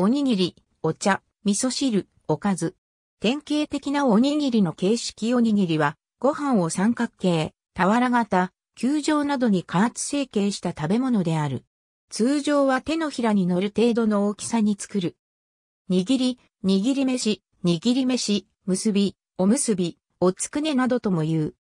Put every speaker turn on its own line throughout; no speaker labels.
おにぎり、お茶、味噌汁、おかず。典型的なおにぎりの形式おにぎりは、ご飯を三角形、俵型、球状などに加圧成形した食べ物である。通常は手のひらに乗る程度の大きさに作る。握り、握り飯、握り飯、結び、おむすび、おつくねなどとも言う。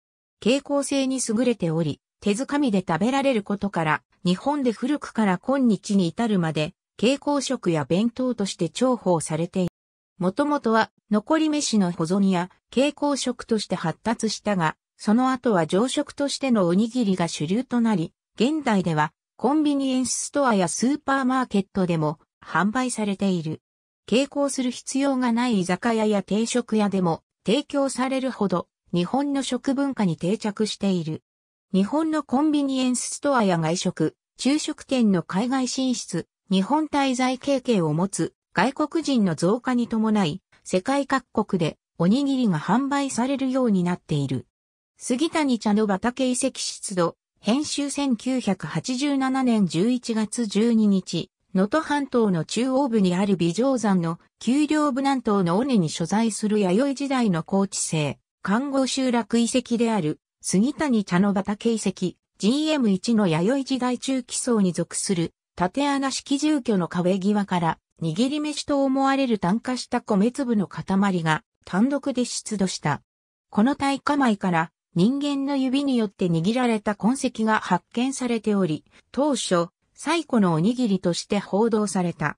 傾向性に優れており、手づかみで食べられることから、日本で古くから今日に至るまで、蛍光食や弁当として重宝されている。もともとは残り飯の保存や蛍光食として発達したが、その後は常食としてのおにぎりが主流となり、現代ではコンビニエンスストアやスーパーマーケットでも販売されている。傾向する必要がない居酒屋や定食屋でも提供されるほど日本の食文化に定着している。日本のコンビニエンスストアや外食、昼食店の海外進出、日本滞在経験を持つ外国人の増加に伴い、世界各国でおにぎりが販売されるようになっている。杉谷茶の畑遺跡出土、編集1987年11月12日、能登半島の中央部にある美上山の丘陵部南東の尾根に所在する弥生時代の高知生、看護集落遺跡である杉谷茶の畑遺跡 GM1 の弥生時代中期層に属する縦穴式住居の壁際から握り飯と思われる炭化した米粒の塊が単独で出土した。この耐火米から人間の指によって握られた痕跡が発見されており、当初、最古のおにぎりとして報道された。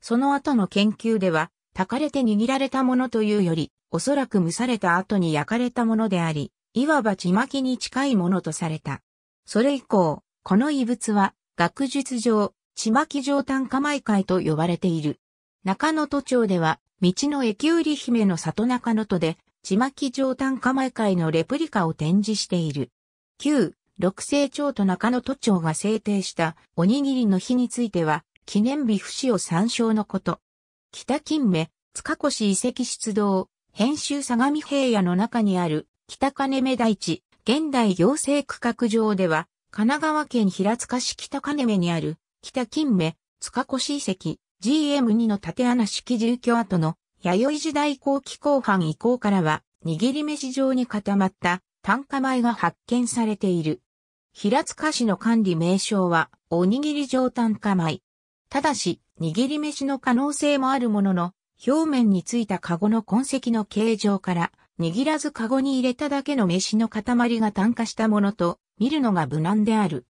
その後の研究では、炊かれて握られたものというより、おそらく蒸された後に焼かれたものであり、いわば血巻きに近いものとされた。それ以降、この遺物は学術上、ちまき上炭化毎会と呼ばれている。中野都庁では、道の駅売り姫の里中野都で、ちまき上炭化毎会のレプリカを展示している。旧、六星町と中野都庁が制定したおにぎりの日については、記念日不死を参照のこと。北金目、塚越遺跡出動、編集相模平野の中にある北金目大地、現代行政区画上では、神奈川県平塚市北金目にある北金目、塚越遺跡、GM2 の縦穴式住居跡の、弥生時代後期後半以降からは、握り飯状に固まった炭化米が発見されている。平塚市の管理名称は、おにぎり状炭化米。ただし、握り飯の可能性もあるものの、表面についたカゴの痕跡の形状から、握らずカゴに入れただけの飯の塊が炭化したものと、見るのが無難である。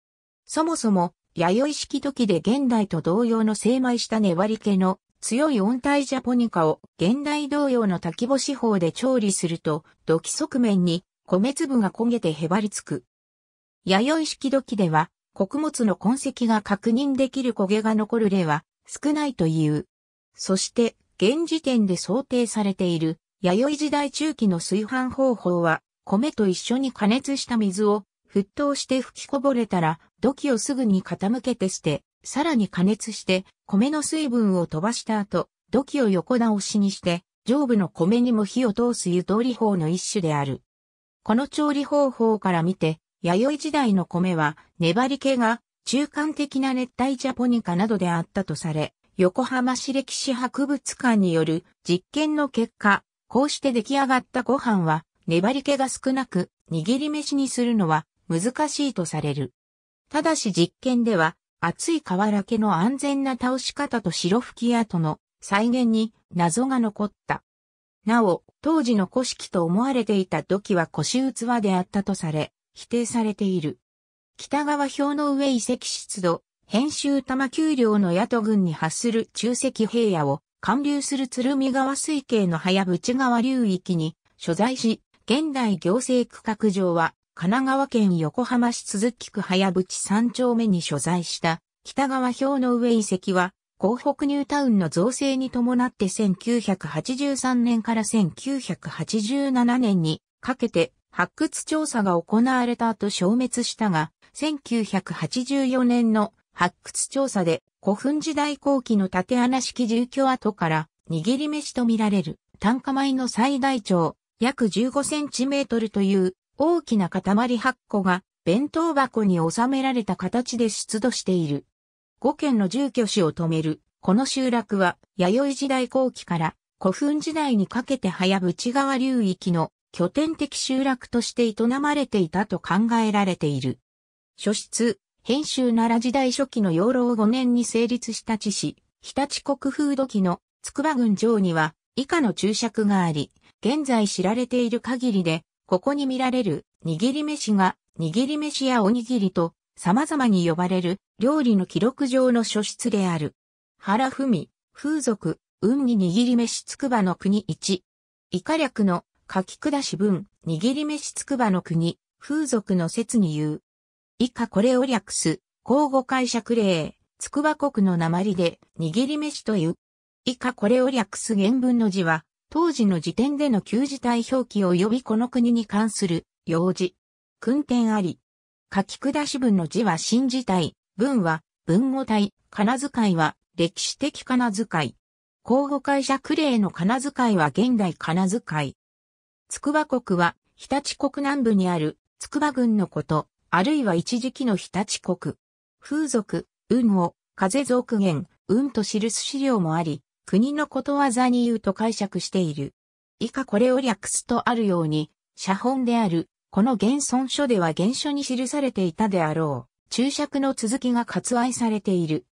そもそも、弥生式土器で現代と同様の精米した粘り気の強い温帯ジャポニカを現代同様のき干し法で調理すると土器側面に米粒が焦げてへばりつく。弥生式土器では穀物の痕跡が確認できる焦げが残る例は少ないという。そして現時点で想定されている弥生時代中期の炊飯方法は米と一緒に加熱した水を沸騰して吹きこぼれたら土器をすぐに傾けてして、さらに加熱して、米の水分を飛ばした後、土器を横倒しにして、上部の米にも火を通す湯通り法の一種である。この調理方法から見て、弥生時代の米は粘り気が中間的な熱帯ジャポニカなどであったとされ、横浜市歴史博物館による実験の結果、こうして出来上がったご飯は粘り気が少なく握り飯にするのは難しいとされる。ただし実験では、厚い瓦家の安全な倒し方と白吹き跡の再現に謎が残った。なお、当時の古式と思われていた土器は腰器であったとされ、否定されている。北側表の上遺跡出土、編集玉丘陵の野群に発する中石平野を貫流する鶴見川水系の早淵川流域に所在し、現代行政区画上は神奈川県横浜市鈴木区早淵三丁目に所在した北川氷の上遺跡は、港北ニュータウンの造成に伴って1983年から1987年にかけて発掘調査が行われた後消滅したが、1984年の発掘調査で古墳時代後期の縦穴式住居跡から握り飯とみられる単価米の最大長約15センチメートルという大きな塊8個が弁当箱に収められた形で出土している。5軒の住居史を止める。この集落は弥生時代後期から古墳時代にかけて早淵川流域の拠点的集落として営まれていたと考えられている。書室、編集奈良時代初期の養老5年に成立した地市、日立国風土記の筑波郡城には以下の注釈があり、現在知られている限りでここに見られる握り飯が握り飯やおにぎりと様々に呼ばれる料理の記録上の書室である。原文、風俗、運に握り飯つくばの国1。以下略の書き下し文、握り飯つくばの国、風俗の説に言う。以下これを略す、交互解釈例、つくば国の鉛で、握り飯という。以下これを略す原文の字は、当時の時点での旧字体表記及びこの国に関する、用字。訓典あり。書き下し文の字は新字体、文は文語体、金遣いは歴史的金遣い。交互クレーの金遣いは現代金遣い。筑波国は日立国南部にある筑波郡のこと、あるいは一時期の日立国。風俗、運を、風俗源、運と記す資料もあり、国のことわざに言うと解釈している。以下これを略すとあるように、写本である、この現存書では原書に記されていたであろう、注釈の続きが割愛されている。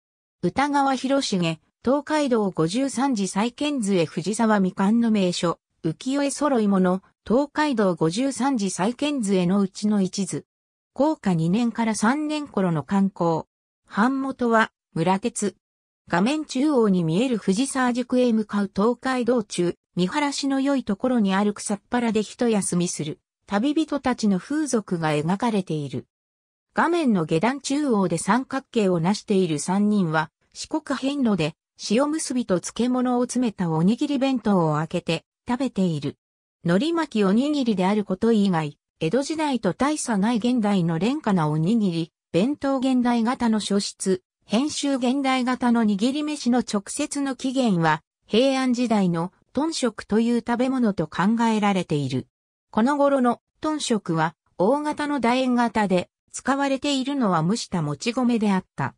歌川広重、東海道五十三次再建図へ藤沢未完の名所、浮世絵揃いもの、東海道五十三次再建図へのうちの一図。高下二年から三年頃の観光。版元は、村鉄、画面中央に見える藤沢宿へ向かう東海道中、見晴らしの良いところにある草っ原で一休みする、旅人たちの風俗が描かれている。画面の下段中央で三角形を成している三人は、四国遍路で、塩結びと漬物を詰めたおにぎり弁当を開けて食べている。海苔巻きおにぎりであること以外、江戸時代と大差ない現代の廉価なおにぎり、弁当現代型の書室、編集現代型の握り飯の直接の起源は、平安時代の豚食という食べ物と考えられている。この頃の豚食は、大型の楕円型で、使われているのは蒸したもち米であった。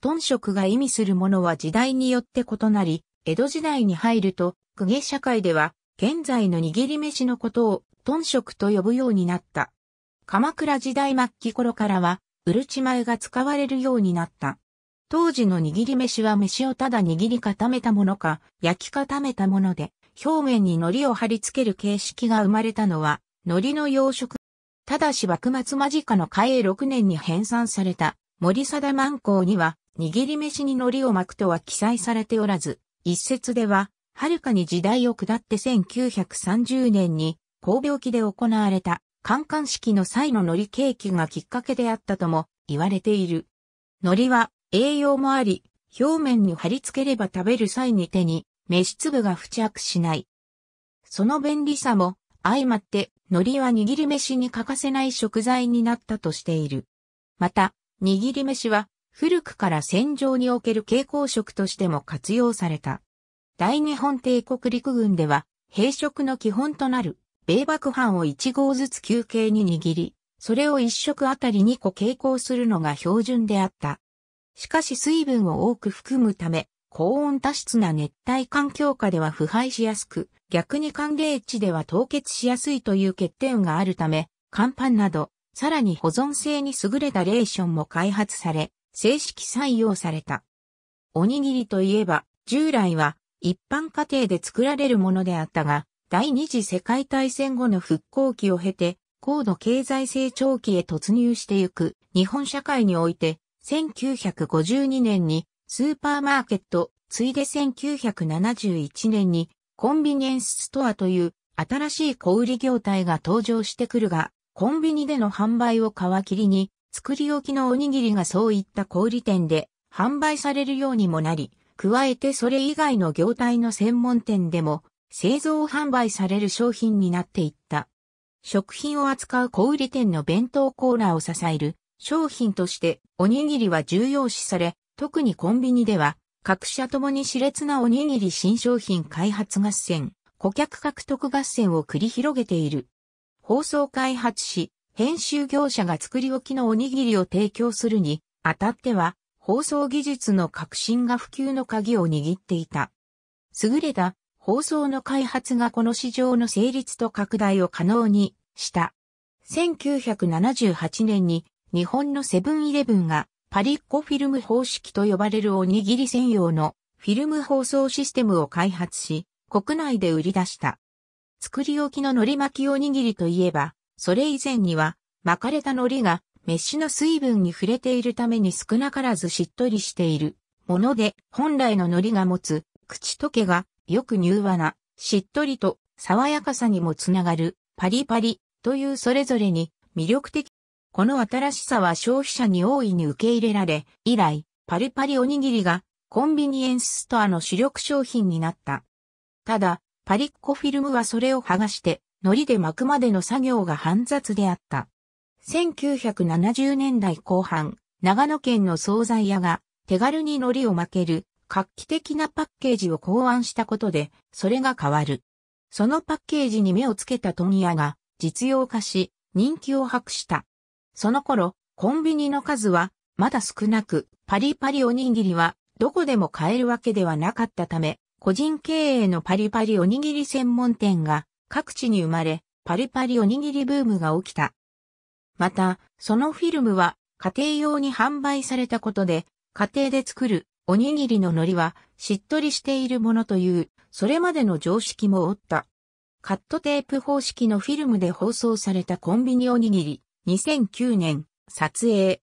豚食が意味するものは時代によって異なり、江戸時代に入ると、公家社会では、現在の握り飯のことを、豚食と呼ぶようになった。鎌倉時代末期頃からは、うるち米が使われるようになった。当時の握り飯は飯をただ握り固めたものか、焼き固めたもので、表面に海苔を貼り付ける形式が生まれたのは、海苔の養殖。ただし幕末間近の嘉永6年に編纂された森貞万光には、握り飯に海苔を巻くとは記載されておらず、一説では、はるかに時代を下って1930年に、高病期で行われた、観艦式の際の海苔ケーキがきっかけであったとも言われている。海苔は栄養もあり、表面に貼り付ければ食べる際に手に飯粒が付着しない。その便利さも相まって海苔は握り飯に欠かせない食材になったとしている。また、握り飯は古くから戦場における蛍光食としても活用された。大日本帝国陸軍では、兵食の基本となる、米爆飯を1合ずつ休憩に握り、それを1食あたり2個蛍光するのが標準であった。しかし水分を多く含むため、高温多湿な熱帯環境下では腐敗しやすく、逆に寒冷地では凍結しやすいという欠点があるため、乾パンなど、さらに保存性に優れたレーションも開発され、正式採用された。おにぎりといえば、従来は一般家庭で作られるものであったが、第二次世界大戦後の復興期を経て、高度経済成長期へ突入してゆく日本社会において、1952年にスーパーマーケット、ついで1971年にコンビニエンスストアという新しい小売業態が登場してくるが、コンビニでの販売を皮切りに、作り置きのおにぎりがそういった小売店で販売されるようにもなり、加えてそれ以外の業態の専門店でも製造販売される商品になっていった。食品を扱う小売店の弁当コーナーを支える商品としておにぎりは重要視され、特にコンビニでは、各社ともに熾烈なおにぎり新商品開発合戦、顧客獲得合戦を繰り広げている。放送開発し、編集業者が作り置きのおにぎりを提供するに、あたっては、放送技術の革新が普及の鍵を握っていた。優れた放送の開発がこの市場の成立と拡大を可能にした。1978年に日本のセブンイレブンがパリッコフィルム方式と呼ばれるおにぎり専用のフィルム包装システムを開発し、国内で売り出した。作り置きの海苔巻きおにぎりといえば、それ以前には巻かれた海苔がメッシュの水分に触れているために少なからずしっとりしているもので、本来の海苔が持つ口溶けがよく柔和な、しっとりと爽やかさにもつながるパリパリというそれぞれに魅力的この新しさは消費者に大いに受け入れられ、以来、パリパリおにぎりがコンビニエンスストアの主力商品になった。ただ、パリッコフィルムはそれを剥がして、糊で巻くまでの作業が煩雑であった。1970年代後半、長野県の惣菜屋が手軽に糊を巻ける画期的なパッケージを考案したことで、それが変わる。そのパッケージに目をつけた問屋が実用化し、人気を博した。その頃、コンビニの数はまだ少なく、パリパリおにぎりはどこでも買えるわけではなかったため、個人経営のパリパリおにぎり専門店が各地に生まれ、パリパリおにぎりブームが起きた。また、そのフィルムは家庭用に販売されたことで、家庭で作るおにぎりの海苔はしっとりしているものという、それまでの常識もおった。カットテープ方式のフィルムで放送されたコンビニおにぎり。2009年、撮影。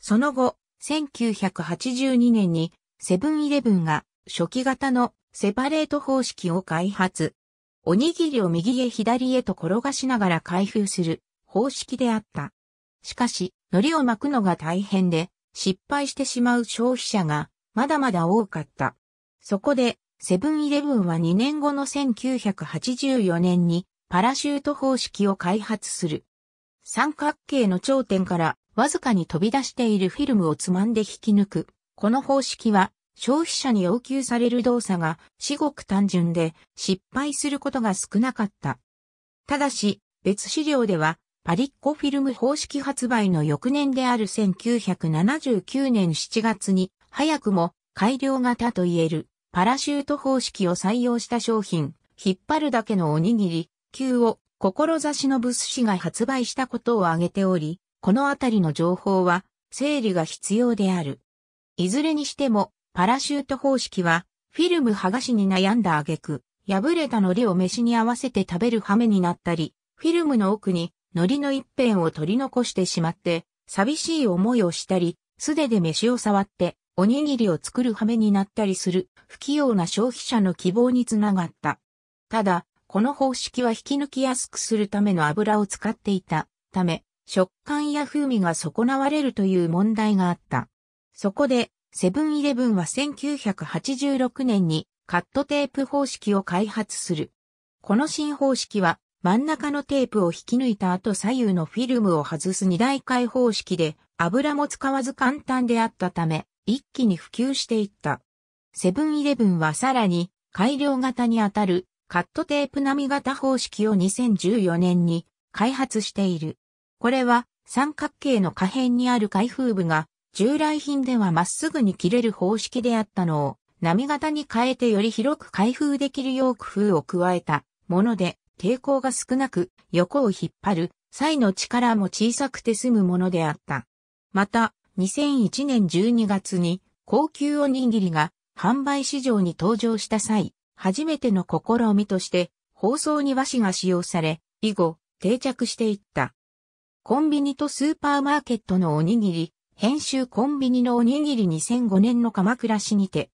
その後、1982年にセブンイレブンが初期型のセパレート方式を開発。おにぎりを右へ左へと転がしながら開封する方式であった。しかし、海苔を巻くのが大変で、失敗してしまう消費者がまだまだ多かった。そこで、セブンイレブンは2年後の1984年にパラシュート方式を開発する。三角形の頂点からわずかに飛び出しているフィルムをつまんで引き抜く。この方式は消費者に要求される動作が至極単純で失敗することが少なかった。ただし、別資料ではパリッコフィルム方式発売の翌年である1979年7月に早くも改良型と言えるパラシュート方式を採用した商品、引っ張るだけのおにぎり、球を志の物資が発売したことを挙げており、このあたりの情報は整理が必要である。いずれにしても、パラシュート方式は、フィルム剥がしに悩んだ挙句、破れた海苔を飯に合わせて食べる羽目になったり、フィルムの奥に海苔の一辺を取り残してしまって、寂しい思いをしたり、素手で飯を触って、おにぎりを作る羽目になったりする、不器用な消費者の希望につながった。ただ、この方式は引き抜きやすくするための油を使っていたため、食感や風味が損なわれるという問題があった。そこで、セブンイレブンは1986年にカットテープ方式を開発する。この新方式は真ん中のテープを引き抜いた後左右のフィルムを外す二大解方式で油も使わず簡単であったため一気に普及していった。セブンイレブンはさらに改良型にあたるカットテープ波型方式を2014年に開発している。これは三角形の可変にある開封部が従来品ではまっすぐに切れる方式であったのを波型に変えてより広く開封できるよう工夫を加えたもので抵抗が少なく横を引っ張る際の力も小さくて済むものであった。また2001年12月に高級おにぎりが販売市場に登場した際、初めての試みとして、包装に和紙が使用され、以後、定着していった。コンビニとスーパーマーケットのおにぎり、編集コンビニのおにぎり2005年の鎌倉市にて、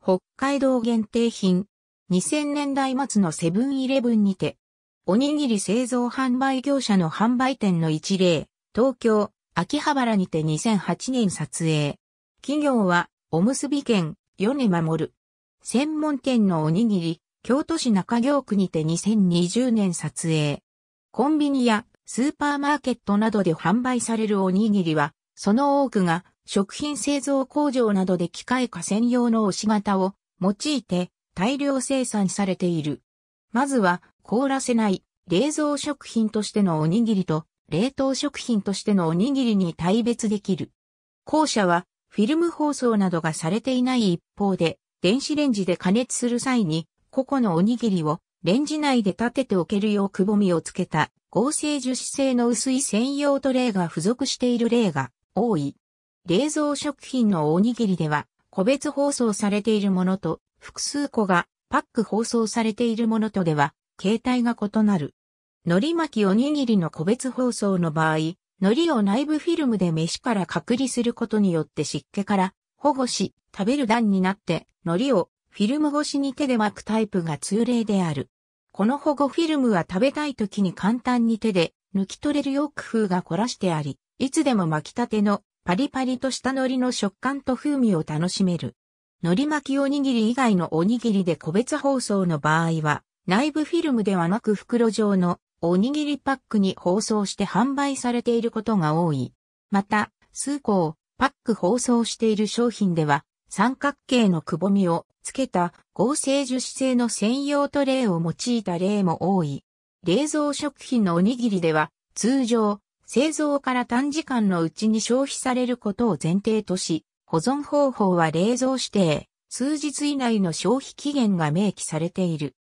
北海道限定品、2000年代末のセブンイレブンにて、おにぎり製造販売業者の販売店の一例、東京、秋葉原にて2008年撮影。企業は、おむすび県、米守。専門店のおにぎり、京都市中京区にて2020年撮影。コンビニやスーパーマーケットなどで販売されるおにぎりは、その多くが食品製造工場などで機械化専用の押し型を用いて大量生産されている。まずは凍らせない冷蔵食品としてのおにぎりと冷凍食品としてのおにぎりに対別できる。後者はフィルム包装などがされていない一方で電子レンジで加熱する際に、個々のおにぎりをレンジ内で立てておけるようくぼみをつけた合成樹脂製の薄い専用トレイが付属している例が多い。冷蔵食品のおにぎりでは個別包装されているものと複数個がパック包装されているものとでは形態が異なる。海苔巻きおにぎりの個別包装の場合、海苔を内部フィルムで飯から隔離することによって湿気から保護し、食べる段になって、海苔をフィルム越しに手で巻くタイプが通例である。この保護フィルムは食べたい時に簡単に手で抜き取れるよう工夫が凝らしてあり、いつでも巻きたてのパリパリとした海苔の食感と風味を楽しめる。海苔巻きおにぎり以外のおにぎりで個別包装の場合は、内部フィルムではなく袋状のおにぎりパックに包装して販売されていることが多い。また、数個、パック包装している商品では、三角形のくぼみをつけた合成樹脂製の専用トレイを用いた例も多い。冷蔵食品のおにぎりでは、通常、製造から短時間のうちに消費されることを前提とし、保存方法は冷蔵指定、数日以内の消費期限が明記されている。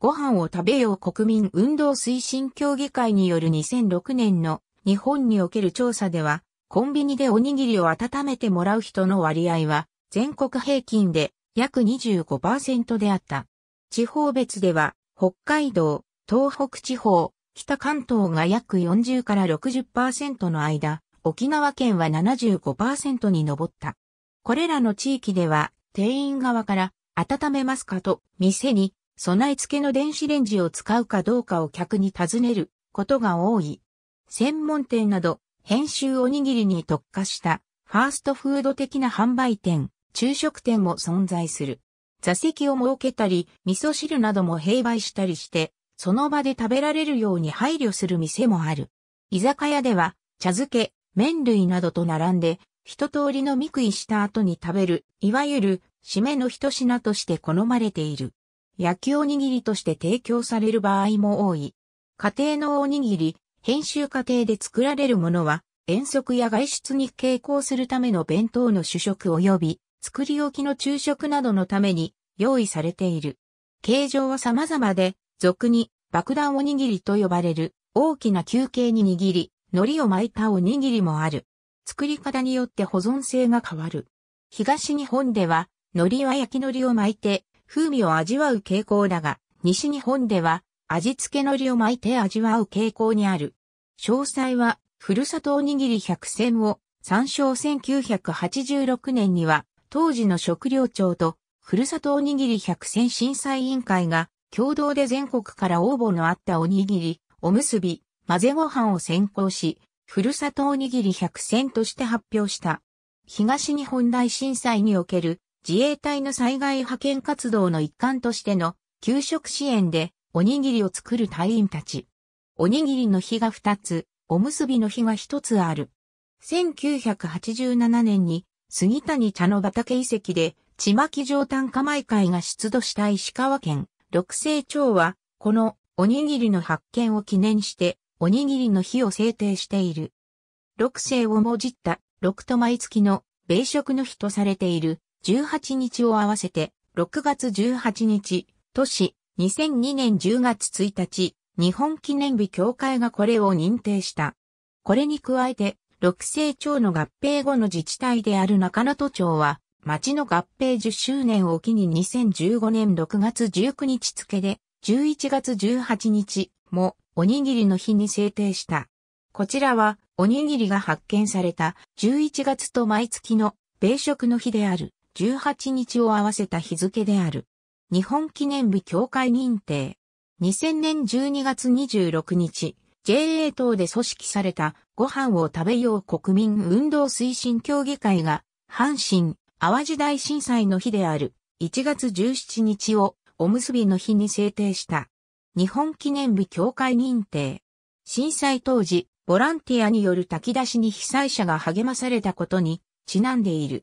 ご飯を食べよう国民運動推進協議会による2006年の日本における調査では、コンビニでおにぎりを温めてもらう人の割合は全国平均で約25%であった。地方別では北海道、東北地方、北関東が約40から60%の間、沖縄県は75%に上った。これらの地域では店員側から温めますかと店に備え付けの電子レンジを使うかどうかを客に尋ねることが多い。専門店など編集おにぎりに特化したファーストフード的な販売店、昼食店も存在する。座席を設けたり、味噌汁なども併売したりして、その場で食べられるように配慮する店もある。居酒屋では、茶漬け、麺類などと並んで、一通りの見食いした後に食べる、いわゆる、締めの一品として好まれている。焼きおにぎりとして提供される場合も多い。家庭のおにぎり、編集過程で作られるものは、遠足や外出に傾向するための弁当の主食及び、作り置きの昼食などのために用意されている。形状は様々で、俗に爆弾おにぎりと呼ばれる大きな球形に握り、海苔を巻いたおにぎりもある。作り方によって保存性が変わる。東日本では、海苔は焼き海苔を巻いて風味を味わう傾向だが、西日本では味付け海苔を巻いて味わう傾向にある。詳細は、ふるさとおにぎり100選を参照1986年には、当時の食料庁と、ふるさとおにぎり100選審査委員会が、共同で全国から応募のあったおにぎり、おむすび、混ぜご飯を選考し、ふるさとおにぎり100選として発表した。東日本大震災における自衛隊の災害派遣活動の一環としての給食支援でおにぎりを作る隊員たち。おにぎりの日が二つ、おむすびの日が一つある。1987年に杉谷茶の畑遺跡で、ちまき上炭化毎会が出土した石川県、六星町は、このおにぎりの発見を記念して、おにぎりの日を制定している。六星をもじった六と毎月の米食の日とされている18日を合わせて、6月18日、都市2002年10月1日、日本記念日協会がこれを認定した。これに加えて、六成町の合併後の自治体である中野都庁は、町の合併10周年を機に2015年6月19日付で、11月18日もおにぎりの日に制定した。こちらは、おにぎりが発見された11月と毎月の米食の日である18日を合わせた日付である。日本記念日協会認定。2000年12月26日、JA 等で組織されたご飯を食べよう国民運動推進協議会が、阪神、淡路大震災の日である1月17日をおむすびの日に制定した。日本記念日協会認定。震災当時、ボランティアによる炊き出しに被災者が励まされたことにちなんでいる。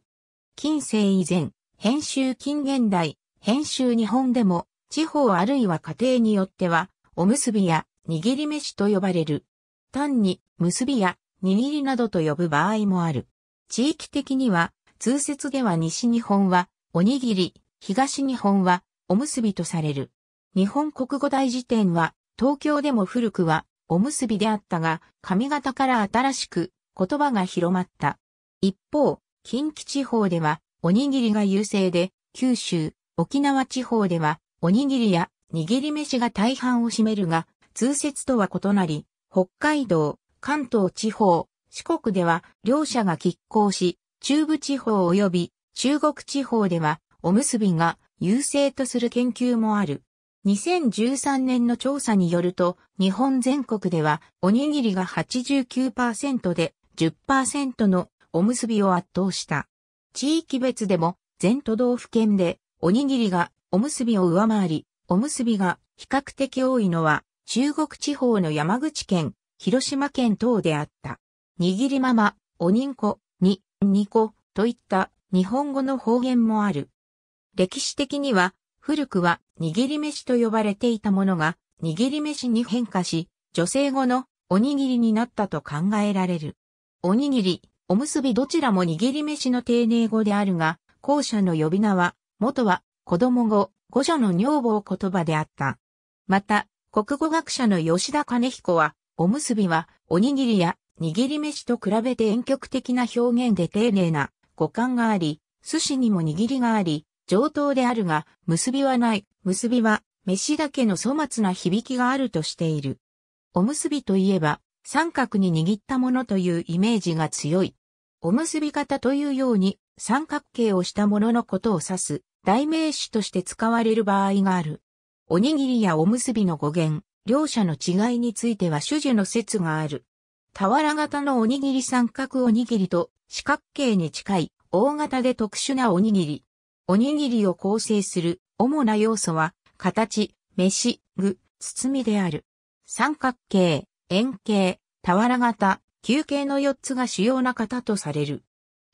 近世以前、編集近現代、編集日本でも、地方あるいは家庭によっては、おむすびや握り飯と呼ばれる。単に、むすびや握りなどと呼ぶ場合もある。地域的には、通説では西日本は、おにぎり、東日本は、おむすびとされる。日本国語大辞典は、東京でも古くは、おむすびであったが、上方から新しく、言葉が広まった。一方、近畿地方では、おにぎりが優勢で、九州、沖縄地方では、おにぎりや握り飯が大半を占めるが、通説とは異なり、北海道、関東地方、四国では両者が拮抗し、中部地方及び中国地方ではおむすびが優勢とする研究もある。2013年の調査によると、日本全国ではおにぎりが89%で10%のおむすびを圧倒した。地域別でも全都道府県でおにぎりがおむすびを上回り、おむすびが比較的多いのは中国地方の山口県、広島県等であった。握りまま、おにんこ、に、にこといった日本語の方言もある。歴史的には古くは握り飯と呼ばれていたものが握り飯に変化し、女性語のおにぎりになったと考えられる。おにぎり、おむすびどちらも握り飯の丁寧語であるが、後者の呼び名は元は子供語、語女の女房言葉であった。また、国語学者の吉田兼彦は、おむすびは、おにぎりや、握り飯と比べて遠曲的な表現で丁寧な五感があり、寿司にも握りがあり、上等であるが、結びはない、結びは、飯だけの粗末な響きがあるとしている。おむすびといえば、三角に握ったものというイメージが強い。おむすび方というように、三角形をしたもののことを指す代名詞として使われる場合がある。おにぎりやおむすびの語源、両者の違いについては主々の説がある。俵型のおにぎり三角おにぎりと四角形に近い大型で特殊なおにぎり。おにぎりを構成する主な要素は形、飯、具、包みである。三角形、円形、俵型、球形の4つが主要な型とされる。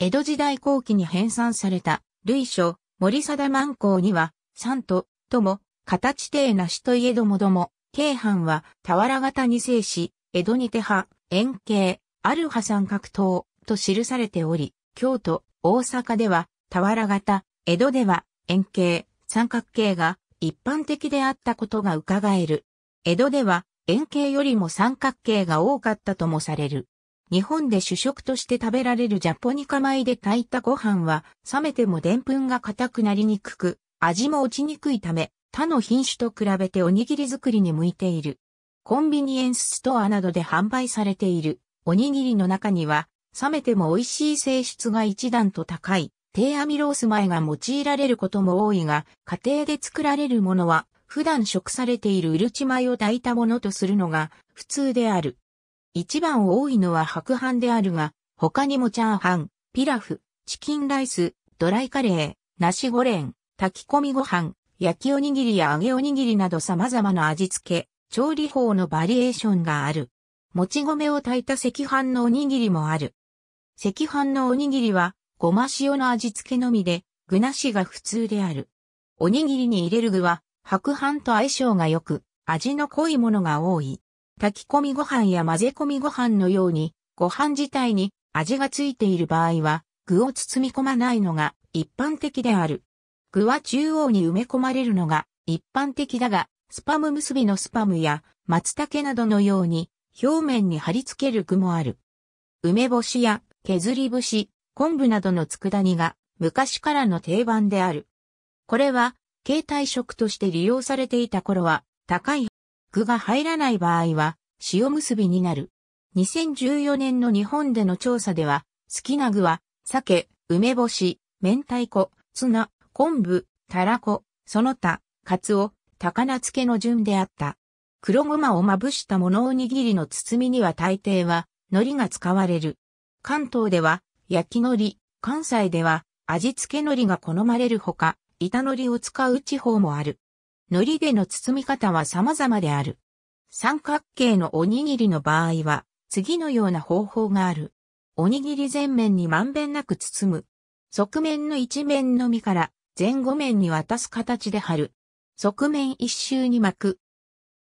江戸時代後期に編纂された、類書、森貞万光には、三と、とも、形定なしといえどもども、京藩は、俵型に制し、江戸にて派、円形、ある派三角等、と記されており、京都、大阪では、俵型、江戸では、円形、三角形が、一般的であったことが伺える。江戸では、円形よりも三角形が多かったともされる。日本で主食として食べられるジャポニカ米で炊いたご飯は、冷めてもでんぷんが硬くなりにくく、味も落ちにくいため、他の品種と比べておにぎり作りに向いている。コンビニエンスストアなどで販売されているおにぎりの中には、冷めても美味しい性質が一段と高い、低アミロース米が用いられることも多いが、家庭で作られるものは、普段食されているうるち米を炊いたものとするのが普通である。一番多いのは白飯であるが、他にもチャーハン、ピラフ、チキンライス、ドライカレー、ナシゴレン、炊き込みご飯、焼きおにぎりや揚げおにぎりなど様々な味付け、調理法のバリエーションがある。もち米を炊いた赤飯のおにぎりもある。赤飯のおにぎりは、ごま塩の味付けのみで、具なしが普通である。おにぎりに入れる具は、白飯と相性が良く、味の濃いものが多い。炊き込みご飯や混ぜ込みご飯のように、ご飯自体に味がついている場合は、具を包み込まないのが一般的である。具は中央に埋め込まれるのが一般的だが、スパム結びのスパムや松茸などのように表面に貼り付ける具もある。梅干しや削り節、昆布などの佃煮が昔からの定番である。これは、携帯食として利用されていた頃は高い具が入らない場合は、塩結びになる。2014年の日本での調査では、好きな具は、鮭、梅干し、明太子、ツナ、昆布、たらこ、その他、カツオ、高菜漬けの順であった。黒ごまをまぶしたものおにぎりの包みには大抵は、海苔が使われる。関東では、焼き海苔、関西では、味付け海苔が好まれるほか、板海苔を使う地方もある。海苔での包み方は様々である。三角形のおにぎりの場合は、次のような方法がある。おにぎり全面にまんべんなく包む。側面の一面のみから前後面に渡す形で貼る。側面一周に巻く。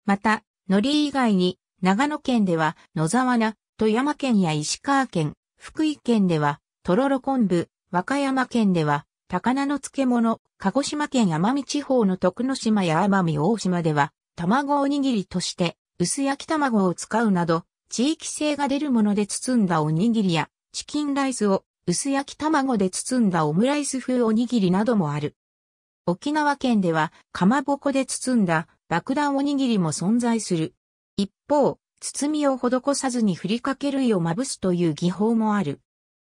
また、海苔以外に、長野県では野沢菜、富山県や石川県、福井県ではとろろ昆布、和歌山県では高菜の漬物、鹿児島県奄美地方の徳之島や奄美大島では、卵おにぎりとして、薄焼き卵を使うなど、地域性が出るもので包んだおにぎりや、チキンライスを薄焼き卵で包んだオムライス風おにぎりなどもある。沖縄県では、かまぼこで包んだ爆弾おにぎりも存在する。一方、包みを施さずにふりかけ類をまぶすという技法もある。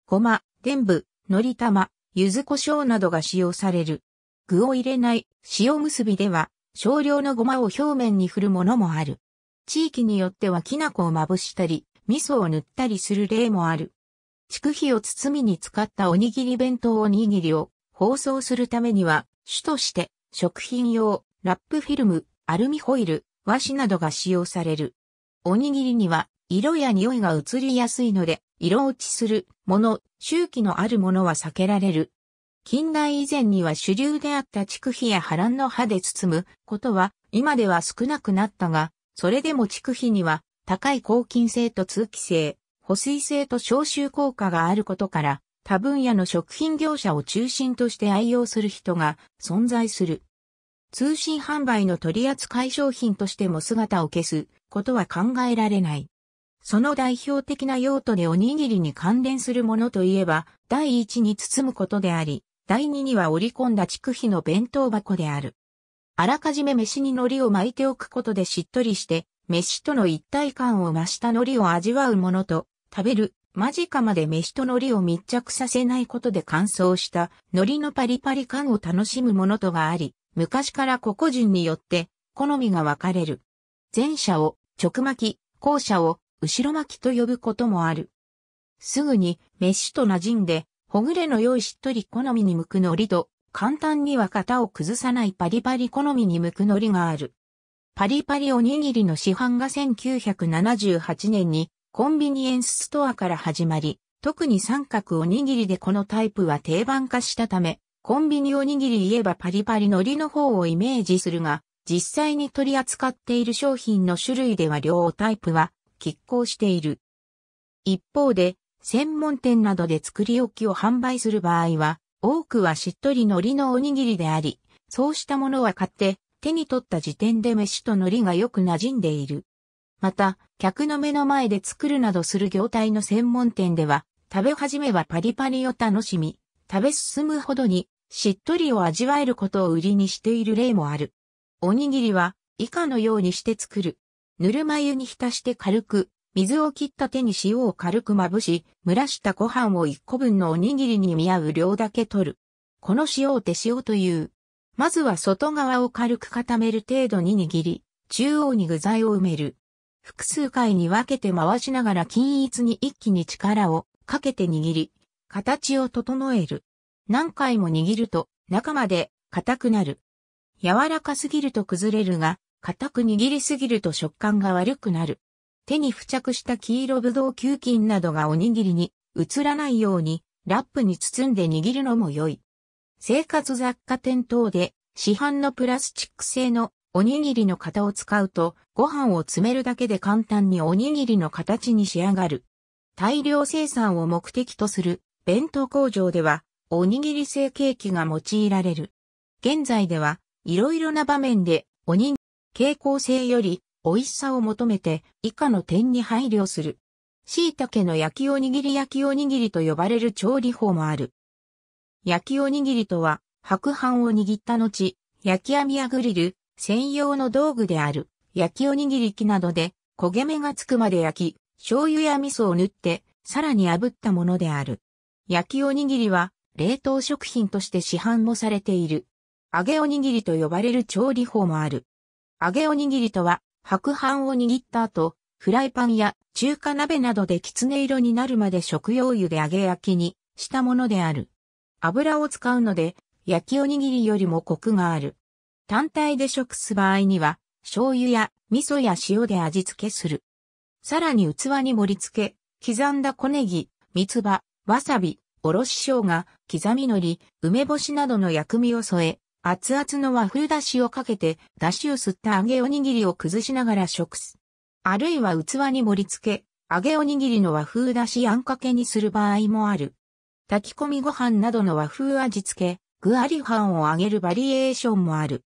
ごま、でんぶ、のり玉、柚子胡椒などが使用される。具を入れない塩結びでは少量のごまを表面に振るものもある。地域によってはきな粉をまぶしたり、味噌を塗ったりする例もある。畜皮を包みに使ったおにぎり弁当おにぎりを包装するためには、主として食品用、ラップフィルム、アルミホイル、和紙などが使用される。おにぎりには色や匂いが移りやすいので、色落ちするもの、周期のあるものは避けられる。近代以前には主流であった畜皮や波乱の葉で包むことは今では少なくなったが、それでも畜皮には高い抗菌性と通気性、保水性と消臭効果があることから、他分野の食品業者を中心として愛用する人が存在する。通信販売の取扱い商品としても姿を消すことは考えられない。その代表的な用途でおにぎりに関連するものといえば、第一に包むことであり、第二には折り込んだ畜皮の弁当箱である。あらかじめ飯に海苔を巻いておくことでしっとりして、飯との一体感を増した海苔を味わうものと、食べる、間近まで飯と海苔を密着させないことで乾燥した海苔のパリパリ感を楽しむものとがあり、昔から個々人によって好みが分かれる。前者を直巻き、後者を後ろ巻きと呼ぶこともある。すぐに飯と馴染んで、ほぐれの良いしっとり好みに向く海苔と、簡単には型を崩さないパリパリ好みに向く海苔がある。パリパリおにぎりの市販が1978年にコンビニエンスストアから始まり、特に三角おにぎりでこのタイプは定番化したため、コンビニおにぎり言えばパリパリ海苔の方をイメージするが、実際に取り扱っている商品の種類では両タイプは拮抗している。一方で、専門店などで作り置きを販売する場合は、多くはしっとり海苔のおにぎりであり、そうしたものは買って、手に取った時点で飯と海苔がよく馴染んでいる。また、客の目の前で作るなどする業態の専門店では、食べ始めはパリパリを楽しみ、食べ進むほどに、しっとりを味わえることを売りにしている例もある。おにぎりは、以下のようにして作る。ぬるま湯に浸して軽く、水を切った手に塩を軽くまぶし、蒸らしたご飯を1個分のおにぎりに見合う量だけ取る。この塩を手塩という。まずは外側を軽く固める程度に握り、中央に具材を埋める。複数回に分けて回しながら均一に一気に力をかけて握り、形を整える。何回も握ると中まで硬くなる。柔らかすぎると崩れるが、固く握りすぎると食感が悪くなる。手に付着した黄色ブドウ球菌などがおにぎりに移らないようにラップに包んで握るのも良い。生活雑貨店等で市販のプラスチック製のおにぎりの型を使うとご飯を詰めるだけで簡単におにぎりの形に仕上がる。大量生産を目的とする弁当工場ではおにぎり製ケーキが用いられる。現在では色々な場面でおにぎり傾向性より美味しさを求めて以下の点に配慮する。椎茸の焼きおにぎり焼きおにぎりと呼ばれる調理法もある。焼きおにぎりとは、白飯を握った後、焼き網やグリル、専用の道具である、焼きおにぎり機などで焦げ目がつくまで焼き、醤油や味噌を塗って、さらに炙ったものである。焼きおにぎりは、冷凍食品として市販もされている。揚げおにぎりと呼ばれる調理法もある。揚げおにぎりとは、白飯を握った後、フライパンや中華鍋などでキツネ色になるまで食用油で揚げ焼きにしたものである。油を使うので、焼きおにぎりよりもコクがある。単体で食す場合には、醤油や味噌や塩で味付けする。さらに器に盛り付け、刻んだ小ネギ、三つ葉、わさび、おろし生姜、刻み海苔、梅干しなどの薬味を添え、熱々の和風だしをかけて、だしを吸った揚げおにぎりを崩しながら食す。あるいは器に盛り付け、揚げおにぎりの和風だしあんかけにする場合もある。炊き込みご飯などの和風味付け、具あり飯を揚げるバリエーションもある。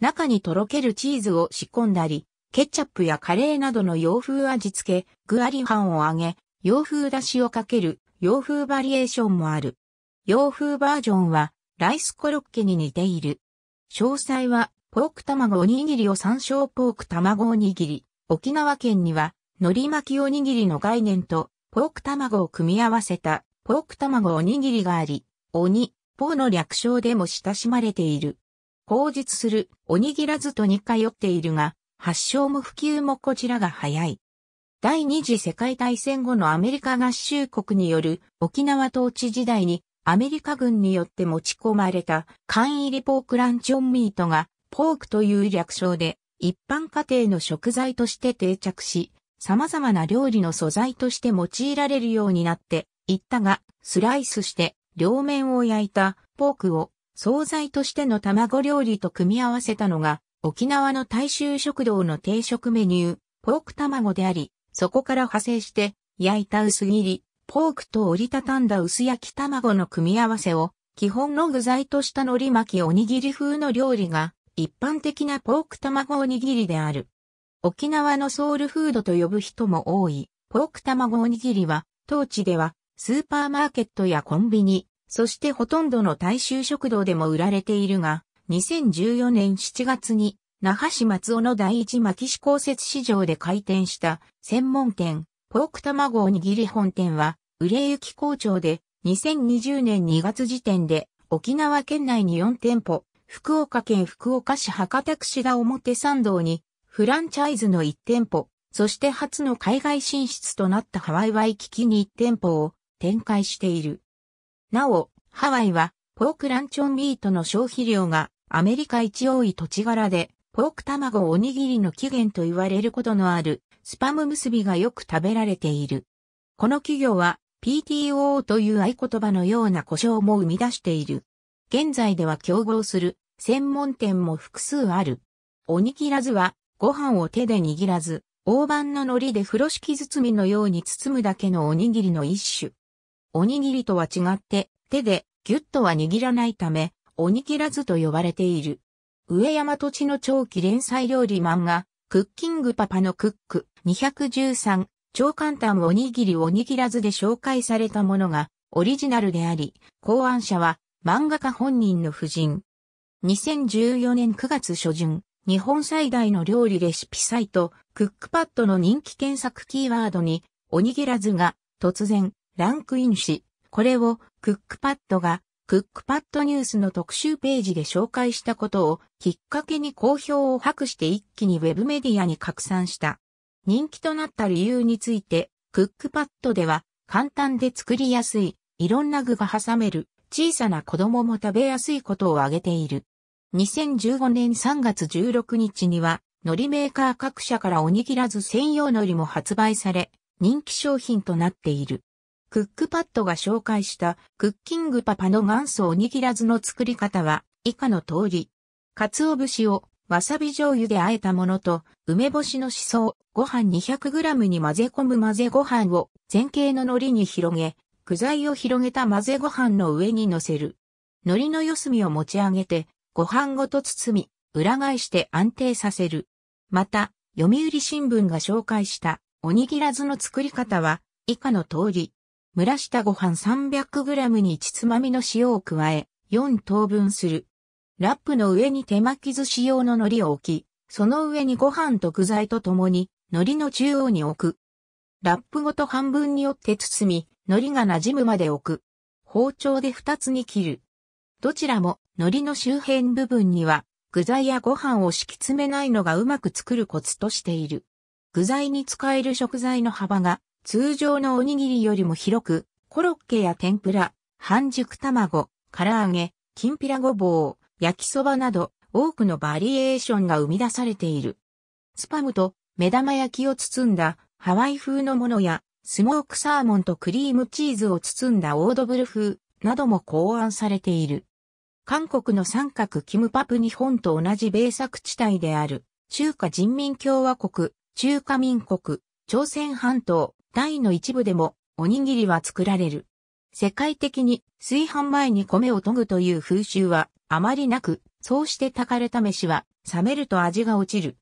中にとろけるチーズを仕込んだり、ケチャップやカレーなどの洋風味付け、具あり飯を揚げ、洋風だしをかける洋風バリエーションもある。洋風バージョンはライスコロッケに似ている。詳細は、ポーク卵おにぎりを参照ポーク卵おにぎり。沖縄県には、海苔巻きおにぎりの概念と、ポーク卵を組み合わせた、ポーク卵おにぎりがあり、鬼、ポーの略称でも親しまれている。口述する、おにぎらずと似通っているが、発祥も普及もこちらが早い。第二次世界大戦後のアメリカ合衆国による沖縄統治時代にアメリカ軍によって持ち込まれた缶入りポークランチョンミートがポークという略称で一般家庭の食材として定着し、様々な料理の素材として用いられるようになっていったが、スライスして両面を焼いたポークを惣菜としての卵料理と組み合わせたのが沖縄の大衆食堂の定食メニュー、ポーク卵であり、そこから派生して焼いた薄切り、ポークと折りたたんだ薄焼き卵の組み合わせを、基本の具材とした海苔巻きおにぎり風の料理が、一般的なポーク卵おにぎりである。沖縄のソウルフードと呼ぶ人も多い、ポーク卵おにぎりは、当地では、スーパーマーケットやコンビニ、そしてほとんどの大衆食堂でも売られているが、2014年7月に、那覇市松尾の第一牧志公設市場で開店した専門店、ポーク卵おにぎり本店は、売れ行き好調で、2020年2月時点で、沖縄県内に4店舗、福岡県福岡市博多区田表参道に、フランチャイズの1店舗、そして初の海外進出となったハワイワイキキに1店舗を展開している。なお、ハワイは、ポークランチョンミートの消費量がアメリカ一多い土地柄で、ポーク卵おにぎりの起源と言われることのあるスパム結びがよく食べられている。この企業は PTO という合言葉のような故障も生み出している。現在では競合する専門店も複数ある。おにぎらずはご飯を手で握らず、大判の海苔で風呂敷包みのように包むだけのおにぎりの一種。おにぎりとは違って手でギュッとは握らないため、おにぎらずと呼ばれている。上山土地の長期連載料理漫画、クッキングパパのクック213超簡単おにぎりおにぎらずで紹介されたものがオリジナルであり、考案者は漫画家本人の夫人。2014年9月初旬、日本最大の料理レシピサイト、クックパッドの人気検索キーワードに、おにぎらずが突然ランクインし、これをクックパッドがクックパッドニュースの特集ページで紹介したことをきっかけに好評を博して一気にウェブメディアに拡散した。人気となった理由について、クックパッドでは簡単で作りやすい、いろんな具が挟める、小さな子供も食べやすいことを挙げている。2015年3月16日には、海苔メーカー各社からおにぎらず専用海苔も発売され、人気商品となっている。クックパッドが紹介したクッキングパパの元祖おにぎらずの作り方は以下の通り。鰹節をわさび醤油で和えたものと梅干しのしそご飯 200g に混ぜ込む混ぜご飯を前景の海苔に広げ、具材を広げた混ぜご飯の上に乗せる。海苔の四隅を持ち上げてご飯ごと包み、裏返して安定させる。また、読売新聞が紹介したおにぎらずの作り方は以下の通り。蒸らしたご飯 300g に1つまみの塩を加え、4等分する。ラップの上に手巻き寿司用の海苔を置き、その上にご飯と具材とともに、海苔の中央に置く。ラップごと半分に折って包み、海苔が馴染むまで置く。包丁で2つに切る。どちらも海苔の周辺部分には、具材やご飯を敷き詰めないのがうまく作るコツとしている。具材に使える食材の幅が通常のおにぎりよりも広く、コロッケや天ぷら、半熟卵、唐揚げ、きんぴらごぼう、焼きそばなど多くのバリエーションが生み出されている。スパムと目玉焼きを包んだハワイ風のものやスモークサーモンとクリームチーズを包んだオードブル風なども考案されている。韓国の三角キムパプ日本と同じ米作地帯である中華人民共和国、中華民国、朝鮮半島、台の一部でもおにぎりは作られる。世界的に炊飯前に米を研ぐという風習はあまりなく、そうして炊かれた飯は冷めると味が落ちる。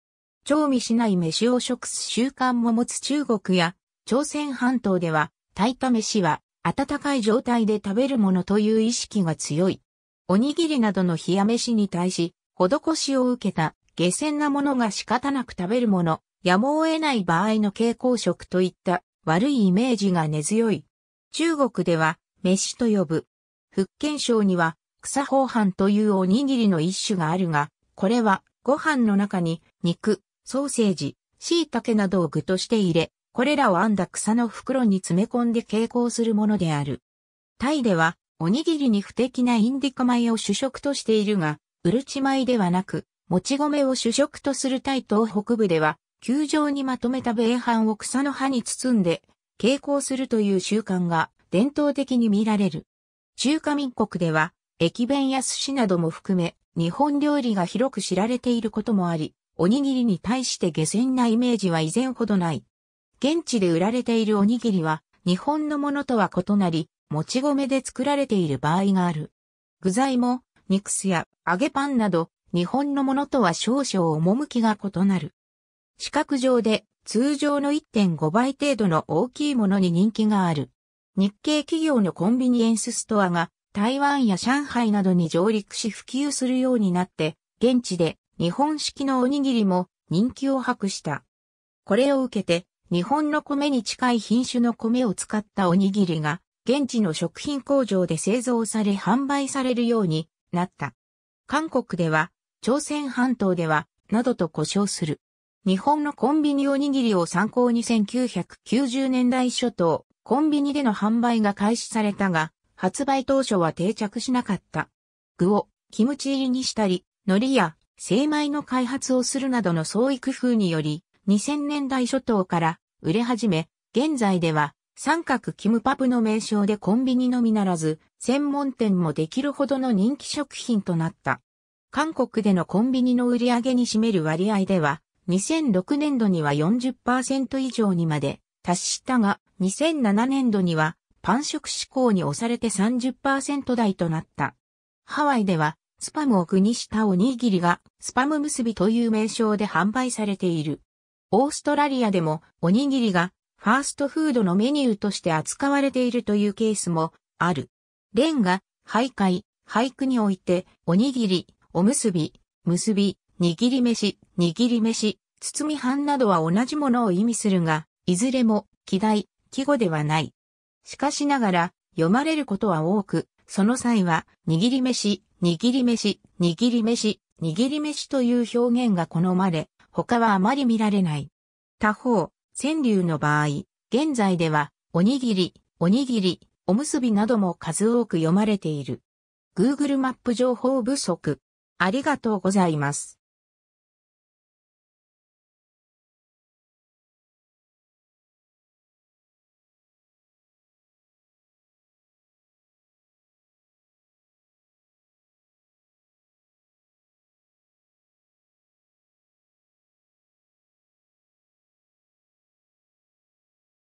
調味しない飯を食す習慣も持つ中国や朝鮮半島では炊いた飯は温かい状態で食べるものという意識が強い。おにぎりなどの冷や飯に対し、施しを受けた下船なものが仕方なく食べるもの、やむを得ない場合の蛍光食といった悪いイメージが根強い。中国では、飯と呼ぶ。福建省には、草包飯というおにぎりの一種があるが、これは、ご飯の中に、肉、ソーセージ、椎茸などを具として入れ、これらを編んだ草の袋に詰め込んで傾向するものである。タイでは、おにぎりに不敵なインディカ米を主食としているが、うるち米ではなく、もち米を主食とするタイ東北部では、球場にまとめた米飯を草の葉に包んで、傾向するという習慣が伝統的に見られる。中華民国では、駅弁や寿司なども含め、日本料理が広く知られていることもあり、おにぎりに対して下船なイメージは以前ほどない。現地で売られているおにぎりは、日本のものとは異なり、もち米で作られている場合がある。具材も、肉スや揚げパンなど、日本のものとは少々趣が異なる。視覚上で通常の1.5倍程度の大きいものに人気がある。日系企業のコンビニエンスストアが台湾や上海などに上陸し普及するようになって、現地で日本式のおにぎりも人気を博した。これを受けて、日本の米に近い品種の米を使ったおにぎりが、現地の食品工場で製造され販売されるようになった。韓国では、朝鮮半島では、などと呼称する。日本のコンビニおにぎりを参考に1990年代初頭、コンビニでの販売が開始されたが、発売当初は定着しなかった。具をキムチ入りにしたり、海苔や精米の開発をするなどの創意工夫により、2000年代初頭から売れ始め、現在では三角キムパブの名称でコンビニのみならず、専門店もできるほどの人気食品となった。韓国でのコンビニの売り上げに占める割合では、2006年度には40%以上にまで達したが、2007年度にはパン食志向に押されて30%台となった。ハワイでは、スパムを具にしたおにぎりが、スパム結びという名称で販売されている。オーストラリアでも、おにぎりが、ファーストフードのメニューとして扱われているというケースも、ある。レンガ、徘徊、俳句において、おにぎり、おむすび、結び、握り飯、握り飯、包み飯などは同じものを意味するが、いずれも、期待、季語ではない。しかしながら、読まれることは多く、その際は、握り飯、握り飯、握り飯、握り飯という表現が好まれ、他はあまり見られない。他方、川柳の場合、現在では、おにぎり、おにぎり、おむすびなども数多く読まれている。Google マップ情報不足。ありがとうございます。